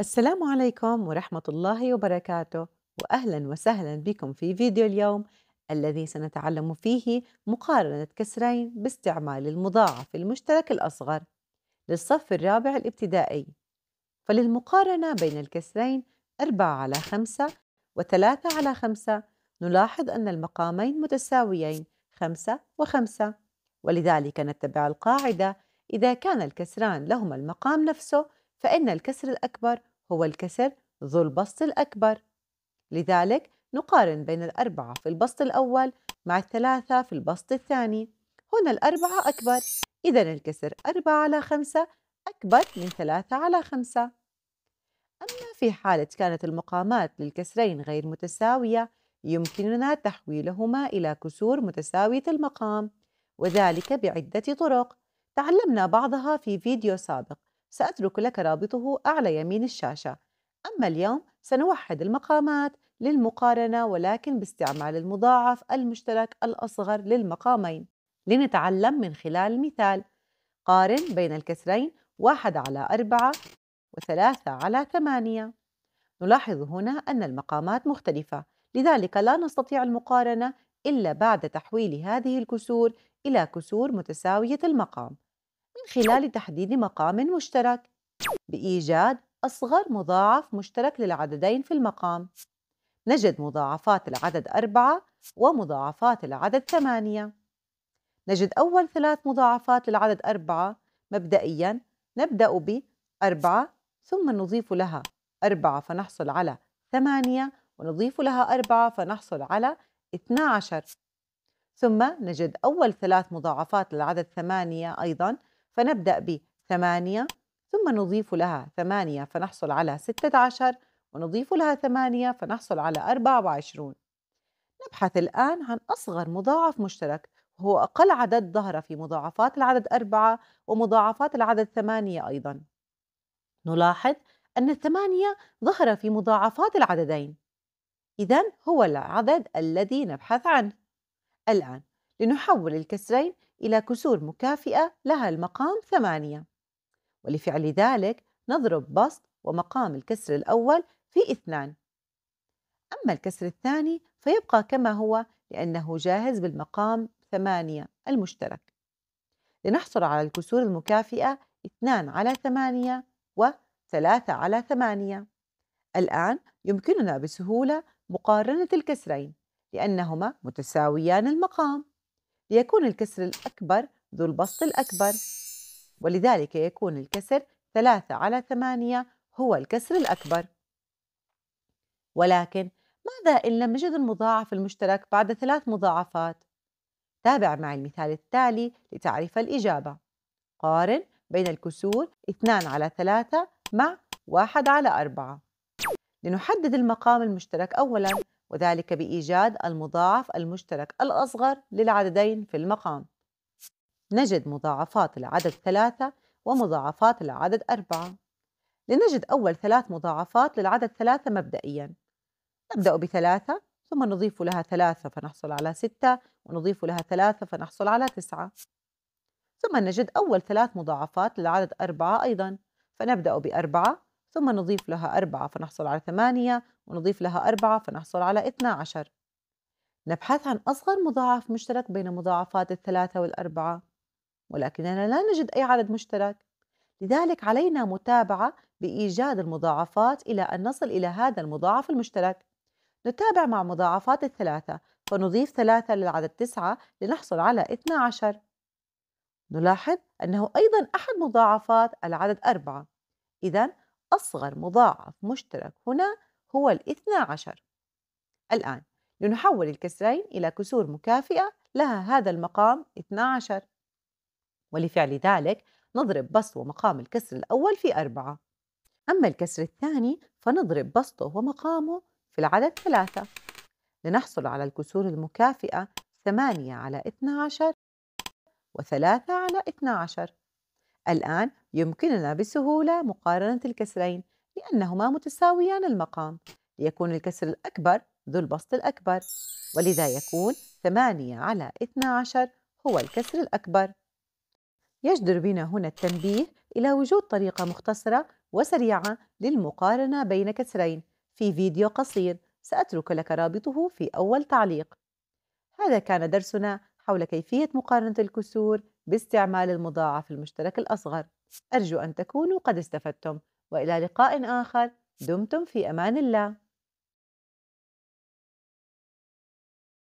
السلام عليكم ورحمة الله وبركاته وأهلا وسهلا بكم في فيديو اليوم الذي سنتعلم فيه مقارنة كسرين باستعمال المضاعف المشترك الأصغر للصف الرابع الابتدائي فللمقارنة بين الكسرين 4 على 5 و3 على 5 نلاحظ أن المقامين متساويين 5 و5 ولذلك نتبع القاعدة إذا كان الكسران لهما المقام نفسه فإن الكسر الأكبر هو الكسر ذو البسط الأكبر لذلك نقارن بين الأربعة في البسط الأول مع الثلاثة في البسط الثاني هنا الأربعة أكبر إذا الكسر أربعة على خمسة أكبر من ثلاثة على خمسة أما في حالة كانت المقامات للكسرين غير متساوية يمكننا تحويلهما إلى كسور متساوية المقام وذلك بعدة طرق تعلمنا بعضها في فيديو سابق سأترك لك رابطه أعلى يمين الشاشة أما اليوم سنوحد المقامات للمقارنة ولكن باستعمال المضاعف المشترك الأصغر للمقامين لنتعلم من خلال المثال قارن بين الكسرين واحد على أربعة وثلاثة على ثمانية نلاحظ هنا أن المقامات مختلفة لذلك لا نستطيع المقارنة إلا بعد تحويل هذه الكسور إلى كسور متساوية المقام من خلال تحديد مقام مشترك بإيجاد أصغر مضاعف مشترك للعددين في المقام نجد مضاعفات العدد أربعة ومضاعفات العدد ثمانية نجد أول ثلاث مضاعفات للعدد أربعة مبدئيا نبدأ بأربعة ثم نضيف لها أربعة فنحصل على ثمانية ونضيف لها أربعة فنحصل على 12 ثم نجد أول ثلاث مضاعفات للعدد ثمانية أيضا فنبدأ بثمانية ثم نضيف لها ثمانية فنحصل على ستة عشر ونضيف لها ثمانية فنحصل على أربعة وعشرون نبحث الآن عن أصغر مضاعف مشترك وهو أقل عدد ظهر في مضاعفات العدد أربعة ومضاعفات العدد ثمانية أيضا نلاحظ أن الثمانية ظهر في مضاعفات العددين إذا هو العدد الذي نبحث عنه الآن لنحول الكسرين إلى كسور مكافئة لها المقام ثمانية ولفعل ذلك نضرب بسط ومقام الكسر الأول في اثنان أما الكسر الثاني فيبقى كما هو لأنه جاهز بالمقام ثمانية المشترك لنحصل على الكسور المكافئة اثنان على ثمانية وثلاثة على ثمانية الآن يمكننا بسهولة مقارنة الكسرين لأنهما متساويان المقام ليكون الكسر الأكبر ذو البسط الأكبر ولذلك يكون الكسر ثلاثة على ثمانية هو الكسر الأكبر ولكن ماذا إن لم نجد المضاعف المشترك بعد ثلاث مضاعفات؟ تابع معي المثال التالي لتعرف الإجابة قارن بين الكسور 2 على 3 مع 1 على 4 لنحدد المقام المشترك أولا وذلك بإيجاد المضاعف المشترك الأصغر للعددين في المقام نجد مضاعفات العدد ثلاثة ومضاعفات العدد أربعة لنجد أول ثلاث مضاعفات للعدد ثلاثة مبدئيا نبدأ بثلاثة ثم نضيف لها ثلاثة فنحصل على ستة ونضيف لها ثلاثة فنحصل على تسعة ثم نجد أول ثلاث مضاعفات للعدد أربعة أيضا فنبدأ بأربعة ثم نضيف لها أربعة فنحصل على ثمانية ونضيف لها 4 فنحصل على 12 نبحث عن أصغر مضاعف مشترك بين مضاعفات الثلاثة والأربعة ولكننا لا نجد أي عدد مشترك لذلك علينا متابعة بإيجاد المضاعفات إلى أن نصل إلى هذا المضاعف المشترك نتابع مع مضاعفات الثلاثة فنضيف ثلاثة للعدد تسعة لنحصل على 12 نلاحظ أنه أيضا أحد مضاعفات العدد أربعة إذا أصغر مضاعف مشترك هنا هو الاثنى عشر الآن لنحول الكسرين إلى كسور مكافئة لها هذا المقام 12 ولفعل ذلك نضرب بسط ومقام الكسر الأول في أربعة أما الكسر الثاني فنضرب بسطه ومقامه في العدد ثلاثة لنحصل على الكسور المكافئة 8 على 12 و3 على 12 الآن يمكننا بسهولة مقارنة الكسرين لأنهما متساويان المقام ليكون الكسر الأكبر ذو البسط الأكبر ولذا يكون 8 على 12 هو الكسر الأكبر يجدر بنا هنا التنبيه إلى وجود طريقة مختصرة وسريعة للمقارنة بين كسرين في فيديو قصير سأترك لك رابطه في أول تعليق هذا كان درسنا حول كيفية مقارنة الكسور باستعمال المضاعف المشترك الأصغر أرجو أن تكونوا قد استفدتم والى لقاء اخر دمتم في امان الله